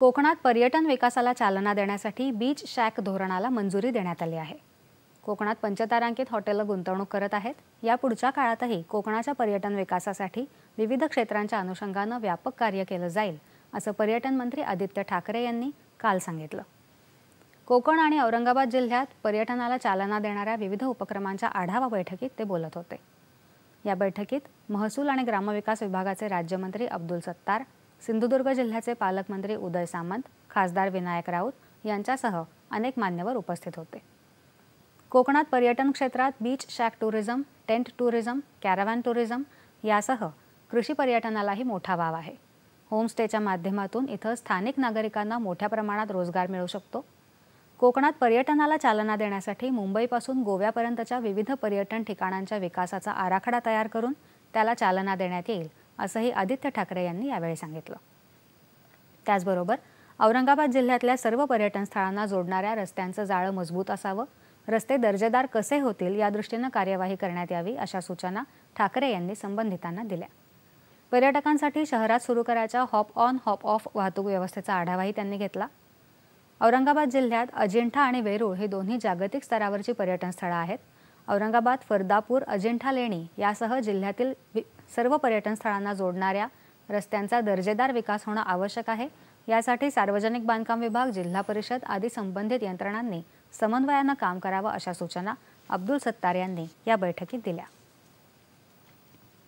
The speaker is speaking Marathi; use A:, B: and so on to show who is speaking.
A: कोकणात पर्यटन विकासाला चालना देण्यासाठी बीच शॅक धोरणाला मंजुरी देण्यात आली आहे कोकणात पंचतारांकित हॉटेल गुंतवणूक करत आहेत या पुढच्या काळातही कोकणाच्या पर्यटन विकासासाठी विविध क्षेत्रांच्या अनुषंगानं व्यापक कार्य केलं जाईल असं पर्यटन मंत्री आदित्य ठाकरे यांनी काल सांगितलं कोकण आणि औरंगाबाद जिल्ह्यात पर्यटनाला चालना देणाऱ्या विविध उपक्रमांच्या आढावा बैठकीत ते बोलत होते या बैठकीत महसूल आणि ग्रामविकास विभागाचे राज्यमंत्री अब्दुल सत्तार सिंधुदुर्ग जिल्ह्याचे पालकमंत्री उदय सामंत खासदार विनायक राऊत यांच्यासह अनेक मान्यवर उपस्थित होते कोकणात पर्यटन क्षेत्रात beach shack tourism tent tourism caravan tourism यासह कृषी पर्यटनालाही मोठा वाव आहे होमस्टेच्या माध्यमातून इथं स्थानिक नागरिकांना मोठ्या प्रमाणात रोजगार मिळू शकतो कोकणात पर्यटनाला चालना देण्यासाठी मुंबईपासून गोव्यापर्यंतच्या विविध पर्यटन ठिकाणांच्या विकासाचा आराखडा तयार करून त्याला चालना देण्यात येईल असंही आदित्य ठाकरे यांनी यावेळी सांगितलं त्याचबरोबर औरंगाबाद जिल्ह्यातल्या सर्व पर्यटन स्थळांना जोडणाऱ्या रस्त्यांचं जाळं मजबूत असावं रस्ते दर्जेदार कसे होतील या दृष्टीनं कार्यवाही करण्यात यावी अशा सूचना ठाकरे यांनी संबंधितांना दिल्या पर्यटकांसाठी शहरात सुरू करायच्या हॉप ऑन हॉप ऑफ वाहतूक व्यवस्थेचा आढावाही त्यांनी घेतला औरंगाबाद जिल्ह्यात अजिंठा आणि वेरूळ हे दोन्ही जागतिक स्तरावरची पर्यटन स्थळं आहेत औरंगाबाद फरदापूर अजिंठा लेणी यासह जिल्ह्यातील सर्व पर्यटन स्थळांना जोडणाऱ्या रस्त्यांचा दर्जेदार विकास होणं आवश्यक आहे यासाठी सार्वजनिक बांधकाम विभाग जिल्हा परिषद आदी संबंधित यंत्रणांनी समन्वयानं काम करावं अशा सूचना अब्दुल सत्तार यांनी या बैठकीत दिल्या